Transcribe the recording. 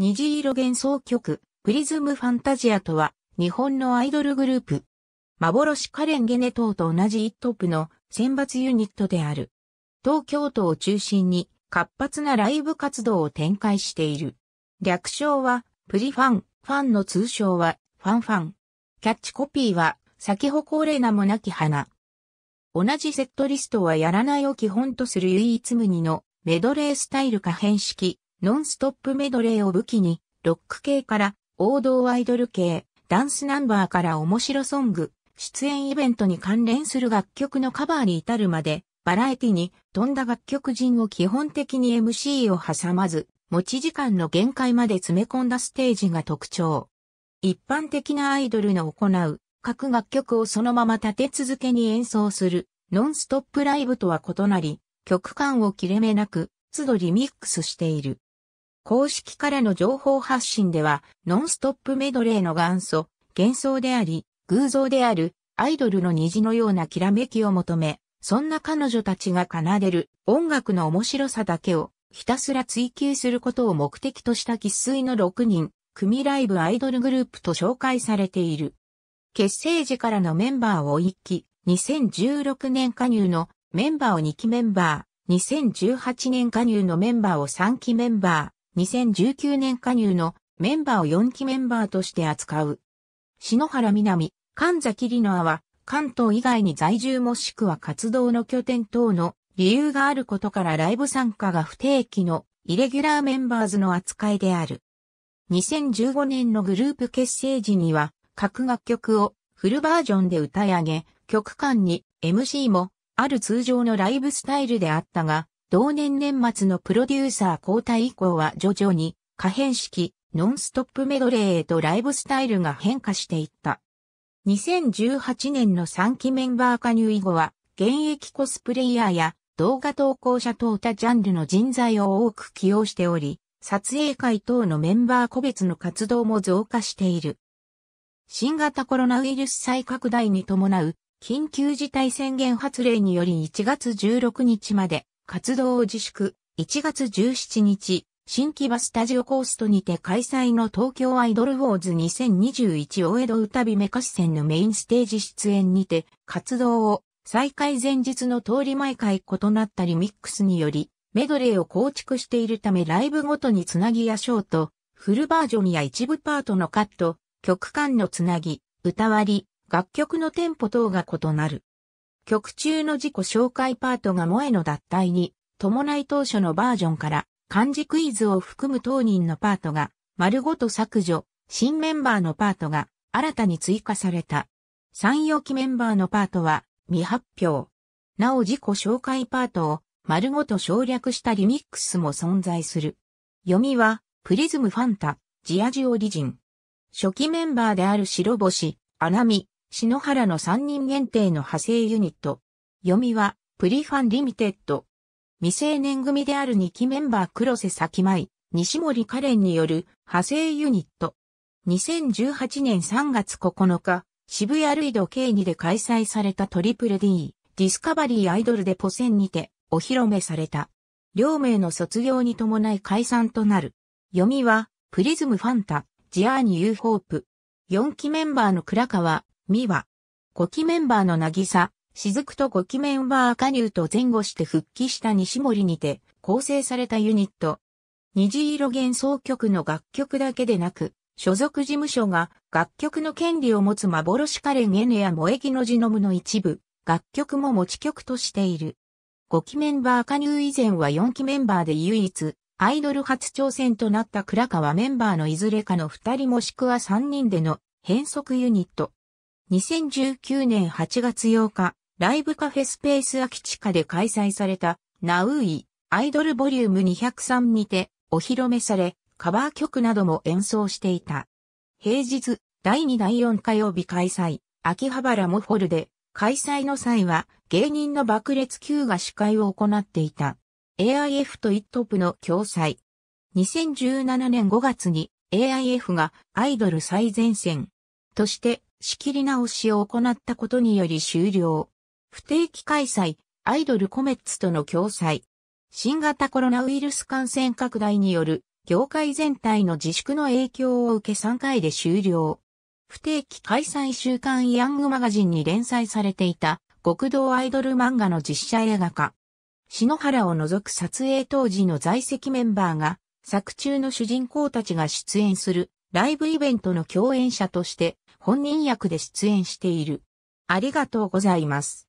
虹色幻想曲、プリズムファンタジアとは、日本のアイドルグループ。幻カレンゲネ等と同じ1トップの選抜ユニットである。東京都を中心に活発なライブ活動を展開している。略称は、プリファン、ファンの通称は、ファンファン。キャッチコピーは、咲き誇れなもなき花。同じセットリストはやらないを基本とする唯一無二のメドレースタイル可変式ノンストップメドレーを武器に、ロック系から王道アイドル系、ダンスナンバーから面白ソング、出演イベントに関連する楽曲のカバーに至るまで、バラエティに富んだ楽曲人を基本的に MC を挟まず、持ち時間の限界まで詰め込んだステージが特徴。一般的なアイドルの行う各楽曲をそのまま立て続けに演奏するノンストップライブとは異なり、曲間を切れ目なく、都度リミックスしている。公式からの情報発信では、ノンストップメドレーの元祖、幻想であり、偶像である、アイドルの虹のようなきらめきを求め、そんな彼女たちが奏でる音楽の面白さだけをひたすら追求することを目的とした喫水の6人、組ライブアイドルグループと紹介されている。結成時からのメンバーを1期、2016年加入のメンバーを2期メンバー、2018年加入のメンバーを3期メンバー、2019年加入のメンバーを4期メンバーとして扱う。篠原南、神崎里乃は、関東以外に在住もしくは活動の拠点等の理由があることからライブ参加が不定期のイレギュラーメンバーズの扱いである。2015年のグループ結成時には、各楽曲をフルバージョンで歌い上げ、曲間に MC もある通常のライブスタイルであったが、同年年末のプロデューサー交代以降は徐々に可変式、ノンストップメドレーへとライブスタイルが変化していった。2018年の3期メンバー加入以後は、現役コスプレイヤーや動画投稿者等他ジャンルの人材を多く起用しており、撮影会等のメンバー個別の活動も増加している。新型コロナウイルス再拡大に伴う緊急事態宣言発令により1月16日まで活動を自粛、1月17日、新木場スタジオコーストにて開催の東京アイドルウォーズ2021大江戸歌姫歌詞戦のメインステージ出演にて活動を再開前日の通り毎回異なったリミックスによりメドレーを構築しているためライブごとにつなぎやショート、フルバージョンや一部パートのカット、曲間のつなぎ、歌割り、楽曲のテンポ等が異なる。曲中の自己紹介パートが萌えの脱退に、伴い当初のバージョンから、漢字クイズを含む当人のパートが、丸ごと削除、新メンバーのパートが、新たに追加された。三四期メンバーのパートは、未発表。なお自己紹介パートを、丸ごと省略したリミックスも存在する。読みは、プリズムファンタ、ジアジオリジン。初期メンバーである白星、アナミ、篠原の3人限定の派生ユニット。読みは、プリファンリミテッド。未成年組である2期メンバー黒瀬咲舞、西森可憐による派生ユニット。2018年3月9日、渋谷ルイド K2 で開催されたトリプル D、ディスカバリーアイドルでポセンにてお披露目された。両名の卒業に伴い解散となる。読みは、プリズムファンタ、ジアーニ・ユーホープ。4期メンバーの倉川、ミは、5期メンバーの渚、雫と5期メンバー加入と前後して復帰した西森にて構成されたユニット。虹色幻想曲の楽曲だけでなく、所属事務所が楽曲の権利を持つ幻カレンエネや萌木のジノムの一部、楽曲も持ち曲としている。5期メンバー加入以前は4期メンバーで唯一、アイドル初挑戦となった倉川メンバーのいずれかの2人もしくは3人での変則ユニット。2019年8月8日、ライブカフェスペース秋地下で開催された、ナウイ、アイドルボリューム203にて、お披露目され、カバー曲なども演奏していた。平日、第2第4火曜日開催、秋葉原モホルで、開催の際は、芸人の爆裂級が司会を行っていた。AIF と ITOP の共催。2017年5月に AIF がアイドル最前線として仕切り直しを行ったことにより終了。不定期開催、アイドルコメッツとの共催。新型コロナウイルス感染拡大による業界全体の自粛の影響を受け3回で終了。不定期開催週刊ヤングマガジンに連載されていた極道アイドル漫画の実写映画化。篠原を除く撮影当時の在籍メンバーが作中の主人公たちが出演するライブイベントの共演者として本人役で出演している。ありがとうございます。